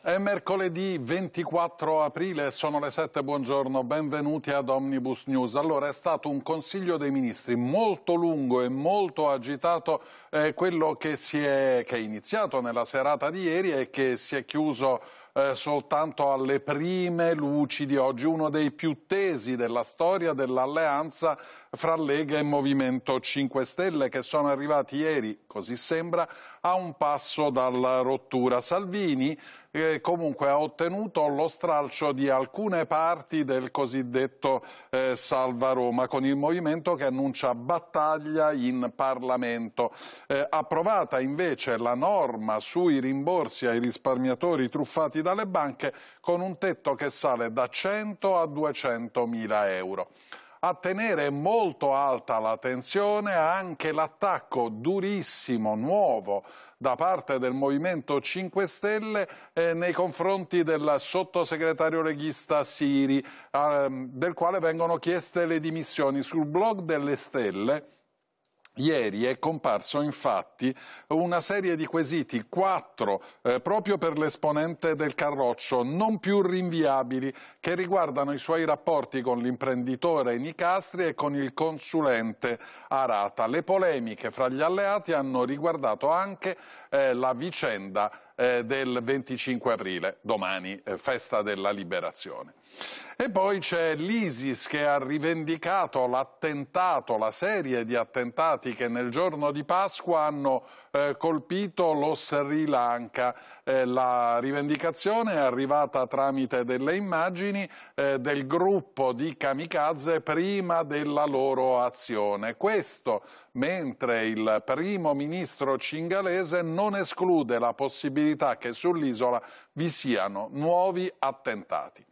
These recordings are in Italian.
È mercoledì 24 aprile, sono le 7, buongiorno, benvenuti ad Omnibus News. Allora è stato un Consiglio dei Ministri molto lungo e molto agitato eh, quello che, è, che è iniziato nella serata di ieri e che si è chiuso eh, soltanto alle prime luci di oggi, uno dei più tesi della storia dell'alleanza fra Lega e Movimento 5 Stelle che sono arrivati ieri, così sembra, a un passo dalla rottura. Salvini eh, comunque ha ottenuto lo stralcio di alcune parti del cosiddetto eh, Salva Roma con il movimento che annuncia battaglia in Parlamento. Eh, approvata invece la norma sui rimborsi ai risparmiatori truffati dalle banche con un tetto che sale da 100 a 200 mila euro a tenere molto alta la tensione anche l'attacco durissimo, nuovo, da parte del Movimento 5 Stelle eh, nei confronti del sottosegretario leghista Siri, eh, del quale vengono chieste le dimissioni. Sul blog delle Stelle Ieri è comparso infatti una serie di quesiti, quattro, eh, proprio per l'esponente del Carroccio, non più rinviabili, che riguardano i suoi rapporti con l'imprenditore Nicastri e con il consulente Arata. Le polemiche fra gli alleati hanno riguardato anche eh, la vicenda eh, del 25 aprile, domani, eh, festa della liberazione. E poi c'è l'ISIS che ha rivendicato l'attentato, la serie di attentati che nel giorno di Pasqua hanno eh, colpito lo Sri Lanka. Eh, la rivendicazione è arrivata tramite delle immagini eh, del gruppo di kamikaze prima della loro azione. Questo mentre il primo ministro cingalese non esclude la possibilità che sull'isola vi siano nuovi attentati.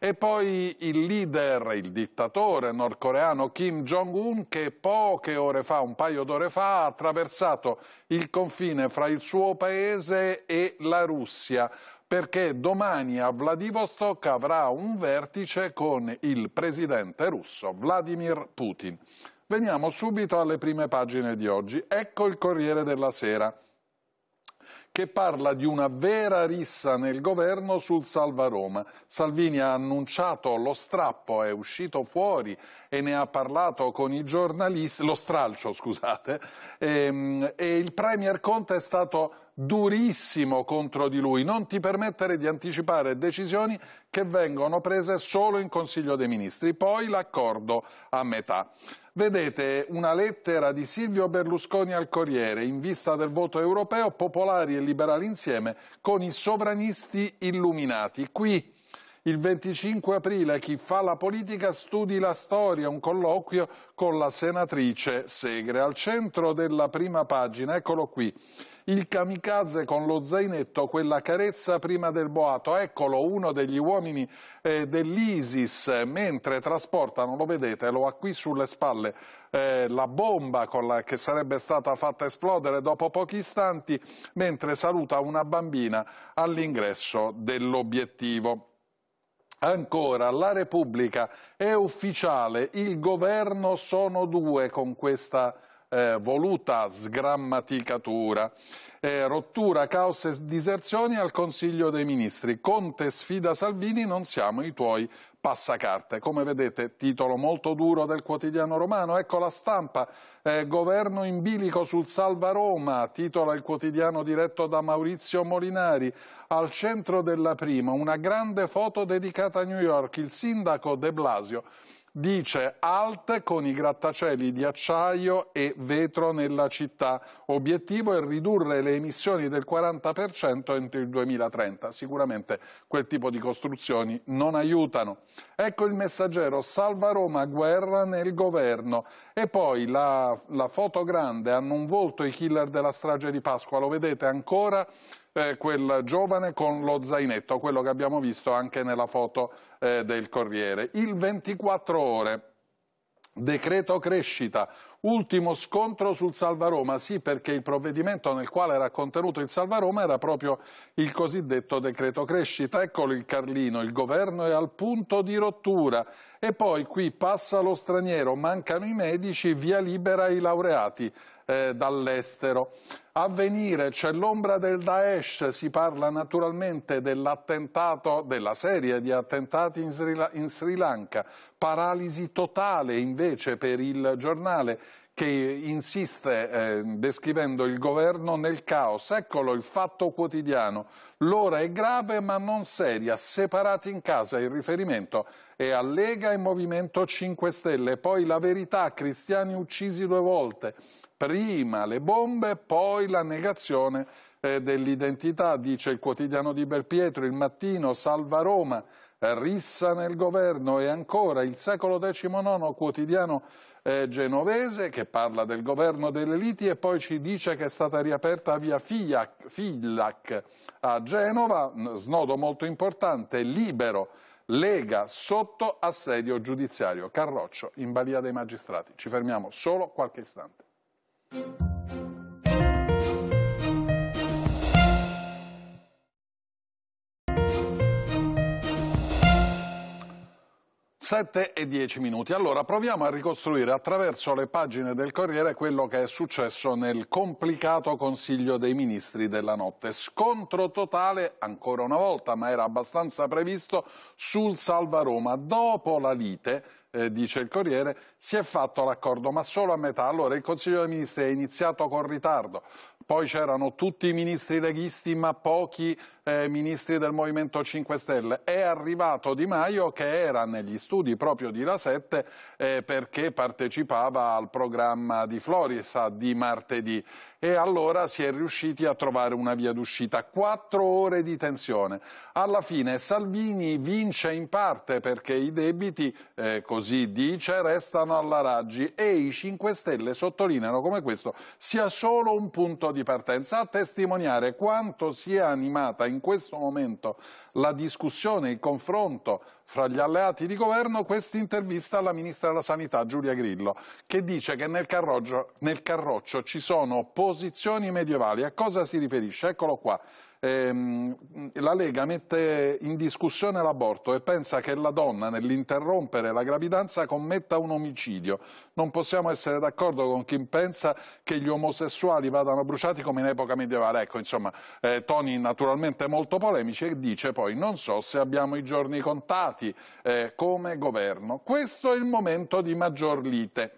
E poi il leader, il dittatore nordcoreano Kim Jong-un che poche ore fa, un paio d'ore fa, ha attraversato il confine fra il suo paese e la Russia perché domani a Vladivostok avrà un vertice con il presidente russo Vladimir Putin. Veniamo subito alle prime pagine di oggi. Ecco il Corriere della Sera che parla di una vera rissa nel governo sul Salva Roma. Salvini ha annunciato lo strappo, è uscito fuori e ne ha parlato con i giornalisti, lo stralcio scusate, e, ehm, e il Premier Conte è stato durissimo contro di lui, non ti permettere di anticipare decisioni che vengono prese solo in Consiglio dei Ministri, poi l'accordo a metà. Vedete una lettera di Silvio Berlusconi al Corriere in vista del voto europeo, popolari e liberali insieme con i sovranisti illuminati. Qui il 25 aprile chi fa la politica studi la storia, un colloquio con la senatrice Segre. Al centro della prima pagina, eccolo qui, il kamikaze con lo zainetto, quella carezza prima del boato, eccolo uno degli uomini eh, dell'ISIS, mentre trasportano, lo vedete, lo ha qui sulle spalle, eh, la bomba la, che sarebbe stata fatta esplodere dopo pochi istanti, mentre saluta una bambina all'ingresso dell'obiettivo. Ancora, la Repubblica è ufficiale, il governo sono due con questa eh, voluta sgrammaticatura. Eh, rottura, caos e diserzioni al Consiglio dei Ministri. Conte sfida Salvini, non siamo i tuoi passacarte. Come vedete, titolo molto duro del quotidiano romano. Ecco la stampa, eh, governo in bilico sul Salva Roma, titola il quotidiano diretto da Maurizio Molinari. Al centro della prima, una grande foto dedicata a New York, il sindaco De Blasio dice alt con i grattacieli di acciaio e vetro nella città. Obiettivo è ridurre le emissioni del 40% entro il 2030. Sicuramente quel tipo di costruzioni non aiutano. Ecco il messaggero Salva Roma, guerra nel governo. E poi la, la foto grande hanno un volto i killer della strage di Pasqua, lo vedete ancora? eh, quel giovane con lo zainetto, quello che abbiamo visto anche nella foto eh, del Corriere. Il 24 ore. Decreto crescita, ultimo scontro sul Salva Roma, sì perché il provvedimento nel quale era contenuto il Salva Roma era proprio il cosiddetto decreto crescita, eccolo il Carlino, il governo è al punto di rottura e poi qui passa lo straniero, mancano i medici, via libera i laureati, eh, dall'estero. A venire c'è l'ombra del Daesh, si parla naturalmente dell'attentato, della serie di attentati in Sri, in Sri Lanka, paralisi totale invece per il giornale che insiste eh, descrivendo il governo nel caos. Eccolo il fatto quotidiano. L'ora è grave ma non seria, separati in casa. Il riferimento è a Lega e Movimento 5 Stelle. Poi la verità, cristiani uccisi due volte prima le bombe, poi la negazione eh, dell'identità, dice il quotidiano di Belpietro, il mattino salva Roma, eh, rissa nel governo e ancora il secolo XIX quotidiano eh, genovese che parla del governo delle liti e poi ci dice che è stata riaperta via Fillac a Genova, snodo molto importante, libero, Lega sotto assedio giudiziario, Carroccio in balia dei magistrati. Ci fermiamo solo qualche istante. 7 e 10 minuti. Allora proviamo a ricostruire attraverso le pagine del Corriere quello che è successo nel complicato Consiglio dei Ministri della notte. Scontro totale, ancora una volta, ma era abbastanza previsto, sul Salva Roma. Dopo la lite eh, dice il Corriere, si è fatto l'accordo ma solo a metà. Allora il Consiglio dei Ministri è iniziato con ritardo, poi c'erano tutti i ministri leghisti ma pochi eh, ministri del Movimento 5 Stelle. È arrivato Di Maio che era negli studi proprio di La Sette eh, perché partecipava al programma di Florisa di martedì e allora si è riusciti a trovare una via d'uscita. Quattro ore di tensione. Alla fine Salvini vince in parte perché i debiti, eh, così dice, restano alla Raggi e i 5 Stelle sottolineano come questo sia solo un punto di partenza a testimoniare quanto sia animata in questo momento la discussione, il confronto fra gli alleati di governo questa intervista alla Ministra della Sanità Giulia Grillo che dice che nel carroccio, nel carroccio ci sono composizioni medievali. A cosa si riferisce? Eccolo qua. Ehm, la Lega mette in discussione l'aborto e pensa che la donna nell'interrompere la gravidanza commetta un omicidio. Non possiamo essere d'accordo con chi pensa che gli omosessuali vadano bruciati come in epoca medievale. Ecco, insomma, eh, toni naturalmente molto polemici e dice poi non so se abbiamo i giorni contati eh, come governo. Questo è il momento di maggior lite.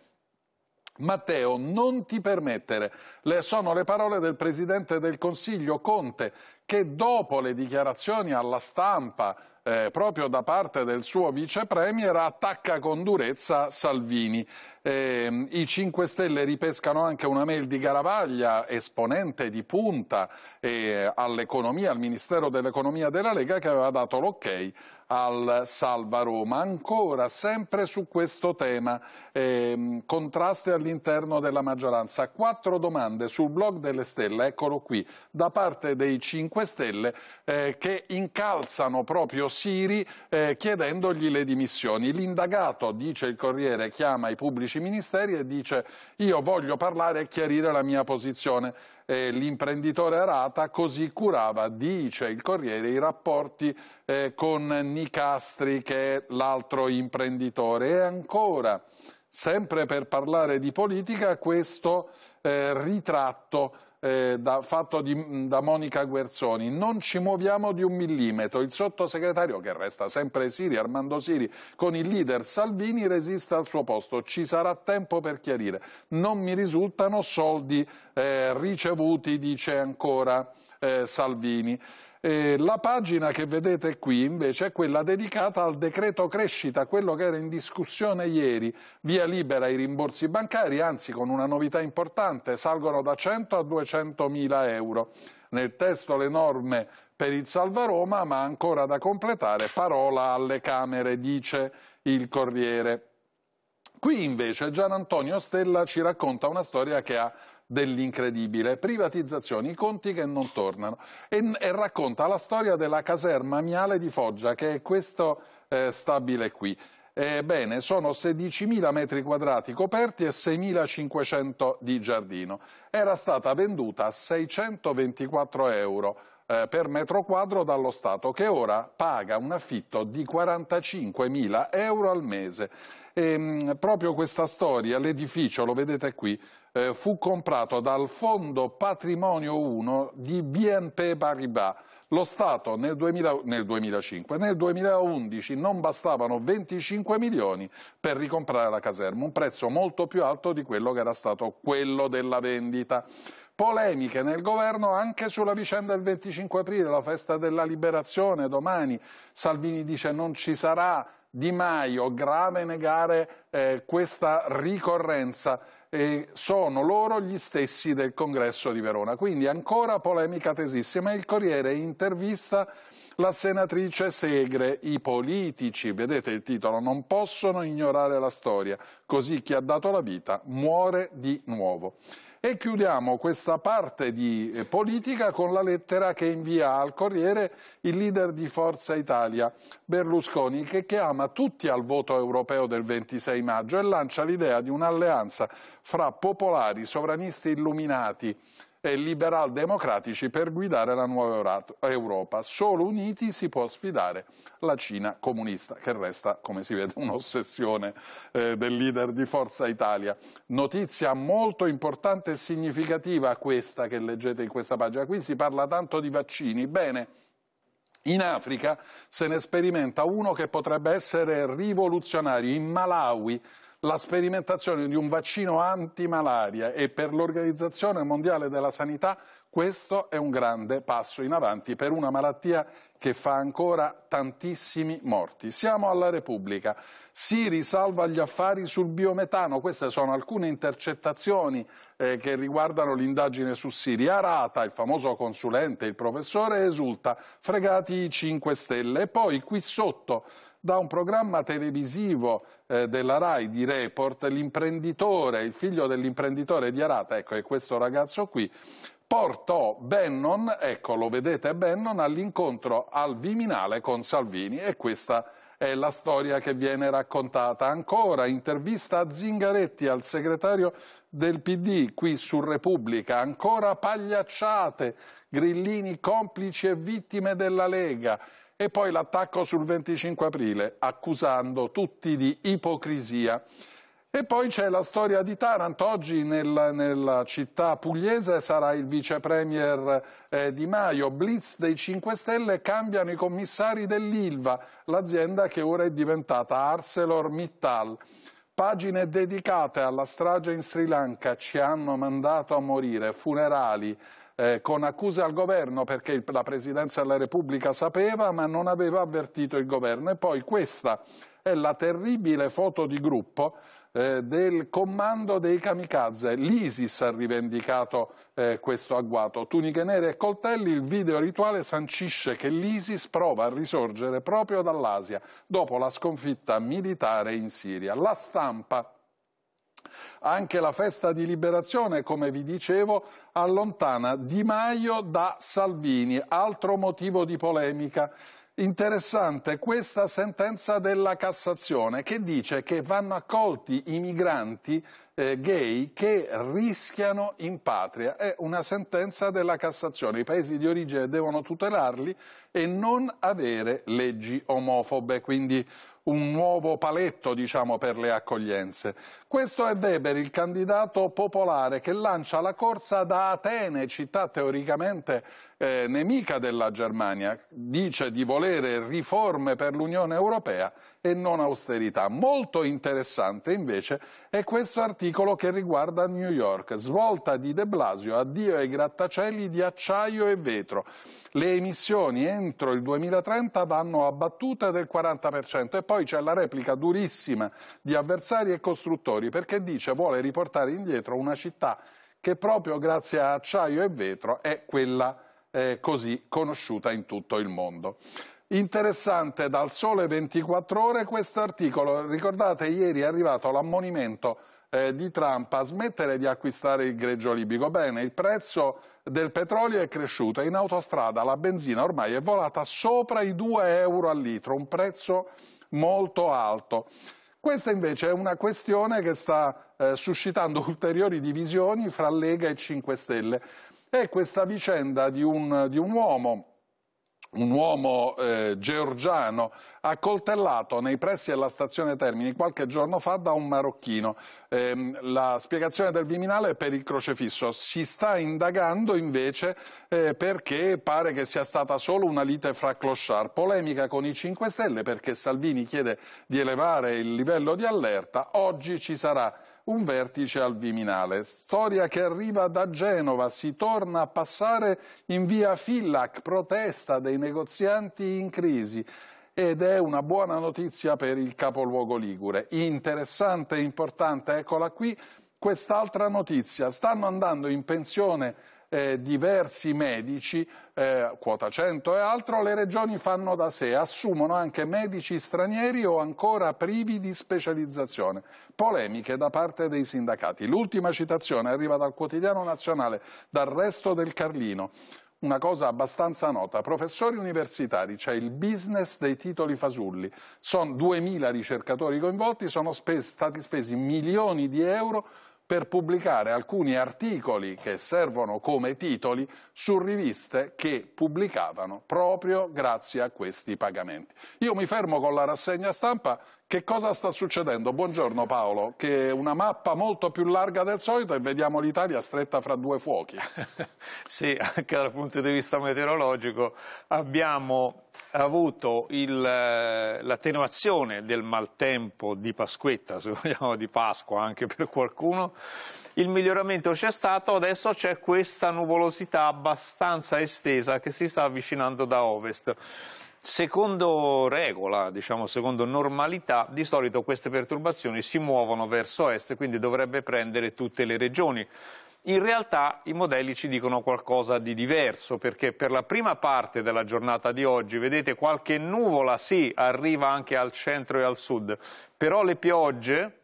Matteo, non ti permettere. Le sono le parole del Presidente del Consiglio Conte che dopo le dichiarazioni alla stampa eh, proprio da parte del suo vicepremier attacca con durezza Salvini. Eh, I 5 Stelle ripescano anche una mail di Garavaglia, esponente di punta eh, all'economia, al Ministero dell'Economia della Lega, che aveva dato l'ok al Salva Roma. Ancora, sempre su questo tema, ehm, contrasti all'interno della maggioranza. Quattro domande sul blog delle Stelle, eccolo qui, da parte dei 5 Stelle eh, che incalzano proprio Siri eh, chiedendogli le dimissioni. L'indagato, dice il Corriere, chiama i pubblici ministeri e dice io voglio parlare e chiarire la mia posizione eh, l'imprenditore Arata così curava, dice il Corriere, i rapporti eh, con Nicastri che è l'altro imprenditore. E ancora, sempre per parlare di politica, questo eh, ritratto eh, da, fatto di, da Monica Guerzoni, non ci muoviamo di un millimetro, il sottosegretario che resta sempre Siri, Armando Siri, con il leader Salvini resiste al suo posto, ci sarà tempo per chiarire, non mi risultano soldi eh, ricevuti, dice ancora eh, Salvini. Eh, la pagina che vedete qui invece è quella dedicata al decreto crescita, quello che era in discussione ieri, via libera i rimborsi bancari, anzi con una novità importante, salgono da 100 a 200 mila euro. Nel testo le norme per il Salvaroma, ma ancora da completare, parola alle Camere, dice il Corriere. Qui invece Gian Antonio Stella ci racconta una storia che ha dell'incredibile, privatizzazioni, i conti che non tornano e, e, racconta la storia della caserma Miale di Foggia che è questo eh, stabile qui. Ebbene, sono 16.000 metri quadrati coperti e 6.500 di giardino. Era stata venduta a 624 euro eh, per metro quadro dallo Stato, che ora paga un affitto di 45.000 euro al mese. E, ehm, mh, proprio questa storia, l'edificio, lo vedete qui, eh, fu comprato dal Fondo Patrimonio 1 di BNP Paribas. Lo Stato nel, 2000, nel 2005, nel 2011 non bastavano 25 milioni per ricomprare la caserma, un prezzo molto più alto di quello che era stato quello della vendita polemiche nel governo anche sulla vicenda del 25 aprile, la festa della liberazione domani. Salvini dice non ci sarà Di Maio, grave negare eh, questa ricorrenza. E sono loro gli stessi del congresso di Verona. Quindi ancora polemica tesissima. Il Corriere intervista la senatrice Segre, i politici, vedete il titolo, non possono ignorare la storia, così chi ha dato la vita muore di nuovo. E chiudiamo questa parte di eh, politica con la lettera che invia al Corriere il leader di Forza Italia, Berlusconi, che chiama tutti al voto europeo del 26 maggio e lancia l'idea di un'alleanza fra popolari, sovranisti illuminati, e liberal-democratici per guidare la nuova Europa. Solo uniti si può sfidare la Cina comunista, che resta, come si vede, un'ossessione eh, del leader di Forza Italia. Notizia molto importante e significativa questa che leggete in questa pagina. Qui si parla tanto di vaccini. Bene, in Africa se ne sperimenta uno che potrebbe essere rivoluzionario, in Malawi la sperimentazione di un vaccino antimalaria e per l'Organizzazione Mondiale della Sanità questo è un grande passo in avanti per una malattia che fa ancora tantissimi morti. Siamo alla Repubblica, Siri salva gli affari sul biometano, queste sono alcune intercettazioni eh, che riguardano l'indagine su Siri. Arata, il famoso consulente, il professore, esulta, fregati i 5 Stelle. E poi qui sotto da un programma televisivo eh, della RAI di Report, l'imprenditore, il figlio dell'imprenditore di Arata, ecco è questo ragazzo qui, portò Bennon, ecco lo vedete Bennon, all'incontro al Viminale con Salvini e questa è la storia che viene raccontata. Ancora intervista a Zingaretti al segretario del PD qui su Repubblica, ancora pagliacciate, grillini complici e vittime della Lega, e poi l'attacco sul 25 aprile, accusando tutti di ipocrisia. E poi c'è la storia di Taranto, oggi nel, nella città pugliese sarà il vicepremier eh, Di Maio, blitz dei 5 Stelle, cambiano i commissari dell'Ilva, l'azienda che ora è diventata ArcelorMittal. Pagine dedicate alla strage in Sri Lanka ci hanno mandato a morire, funerali, eh, con accuse al governo perché il, la Presidenza della Repubblica sapeva ma non aveva avvertito il governo. E poi questa è la terribile foto di gruppo eh, del comando dei kamikaze. L'ISIS ha rivendicato eh, questo agguato. Tuniche nere e coltelli, il video rituale sancisce che l'ISIS prova a risorgere proprio dall'Asia dopo la sconfitta militare in Siria. La stampa anche la festa di liberazione, come vi dicevo, allontana Di Maio da Salvini, altro motivo di polemica. Interessante questa sentenza della Cassazione che dice che vanno accolti i migranti eh, gay che rischiano in patria. È una sentenza della Cassazione, i paesi di origine devono tutelarli e non avere leggi omofobe, quindi un nuovo paletto diciamo, per le accoglienze. Questo è Weber, il candidato popolare che lancia la corsa da Atene, città teoricamente eh, nemica della Germania, dice di volere riforme per l'Unione Europea e non austerità. Molto interessante invece è questo articolo che riguarda New York, svolta di De Blasio, addio ai grattacieli di acciaio e vetro. Le emissioni entro il 2030 vanno abbattute del 40% e poi c'è la replica durissima di avversari e costruttori territori perché dice vuole riportare indietro una città che proprio grazie a acciaio e vetro è quella eh, così conosciuta in tutto il mondo. Interessante dal sole 24 ore questo articolo, ricordate ieri è arrivato l'ammonimento eh, di Trump a smettere di acquistare il greggio libico. Bene, il prezzo del petrolio è cresciuto in autostrada la benzina ormai è volata sopra i 2 euro al litro, un prezzo molto alto. Questa invece è una questione che sta eh, suscitando ulteriori divisioni fra Lega e 5 Stelle. È questa vicenda di un, di un uomo un uomo eh, georgiano accoltellato nei pressi della stazione Termini qualche giorno fa da un marocchino. Eh, la spiegazione del Viminale è per il crocefisso. Si sta indagando invece eh, perché pare che sia stata solo una lite fra clochard. Polemica con i 5 Stelle perché Salvini chiede di elevare il livello di allerta. Oggi ci sarà un vertice al Viminale. Storia che arriva da Genova, si torna a passare in via Fillac, protesta dei negozianti in crisi ed è una buona notizia per il capoluogo Ligure. Interessante e importante, eccola qui, quest'altra notizia. Stanno andando in pensione eh, diversi medici, eh, quota 100 e altro, le regioni fanno da sé, assumono anche medici stranieri o ancora privi di specializzazione. Polemiche da parte dei sindacati. L'ultima citazione arriva dal quotidiano nazionale, dal resto del Carlino una cosa abbastanza nota. Professori universitari, c'è cioè il business dei titoli fasulli. Sono 2.000 ricercatori coinvolti, sono spesi, stati spesi milioni di euro per pubblicare alcuni articoli che servono come titoli su riviste che pubblicavano proprio grazie a questi pagamenti. Io mi fermo con la rassegna stampa. Che cosa sta succedendo? Buongiorno Paolo, che è una mappa molto più larga del solito e vediamo l'Italia stretta fra due fuochi. sì, anche dal punto di vista meteorologico abbiamo avuto eh, l'attenuazione del maltempo di Pasquetta, se vogliamo di Pasqua anche per qualcuno, il miglioramento c'è stato, adesso c'è questa nuvolosità abbastanza estesa che si sta avvicinando da ovest. Secondo regola, diciamo secondo normalità, di solito queste perturbazioni si muovono verso est, quindi dovrebbe prendere tutte le regioni in realtà i modelli ci dicono qualcosa di diverso, perché per la prima parte della giornata di oggi, vedete, qualche nuvola sì arriva anche al centro e al sud, però le piogge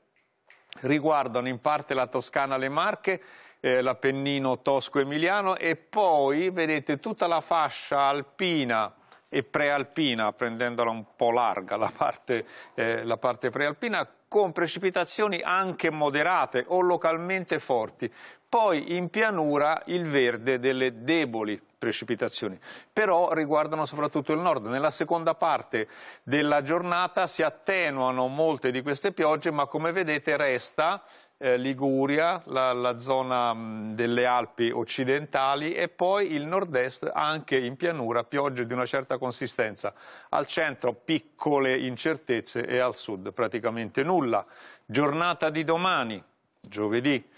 riguardano in parte la Toscana le Marche, eh, l'Appennino tosco-emiliano e poi, vedete, tutta la fascia alpina e prealpina, prendendola un po' larga la parte, eh, la parte prealpina, con precipitazioni anche moderate o localmente forti poi in pianura il verde delle deboli precipitazioni, però riguardano soprattutto il nord. Nella seconda parte della giornata si attenuano molte di queste piogge, ma come vedete resta eh, Liguria, la, la zona mh, mm, delle Alpi occidentali e poi il nord-est anche in pianura, piogge di una certa consistenza. Al centro piccole incertezze e al sud praticamente nulla. Giornata di domani, giovedì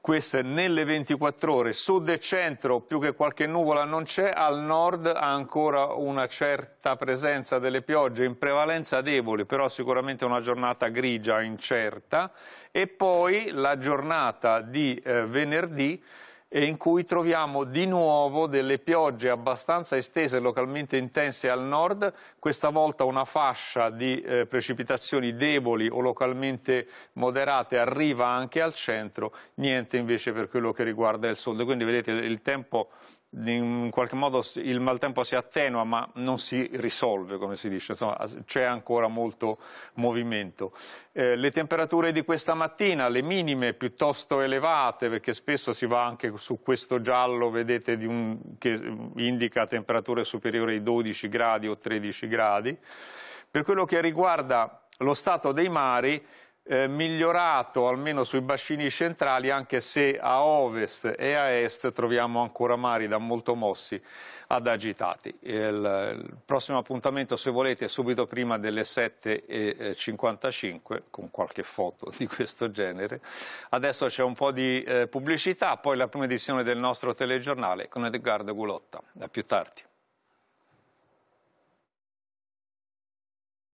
queste nelle 24 ore, sud e centro più che qualche nuvola non c'è, al nord ha ancora una certa presenza delle piogge, in prevalenza deboli, però sicuramente una giornata grigia, incerta, e poi la giornata di eh, venerdì in cui troviamo di nuovo delle piogge abbastanza estese localmente intense al nord, questa volta una fascia di eh, precipitazioni deboli o localmente moderate arriva anche al centro, niente invece per quello che riguarda il sud. Quindi vedete il tempo in qualche modo il maltempo si attenua ma non si risolve, come si dice, insomma c'è ancora molto movimento. Eh, le temperature di questa mattina, le minime piuttosto elevate, perché spesso si va anche su questo giallo, vedete, un, che indica temperature superiori ai 12 gradi o 13 gradi. Per quello che riguarda lo stato dei mari, eh, migliorato almeno sui bacini centrali, anche se a ovest e a est troviamo ancora mari da molto mossi ad agitati. Il, il prossimo appuntamento, se volete, è subito prima delle 7.55, eh, con qualche foto di questo genere. Adesso c'è un po' di eh, pubblicità, poi la prima edizione del nostro telegiornale con Edgardo Gulotta. A più tardi.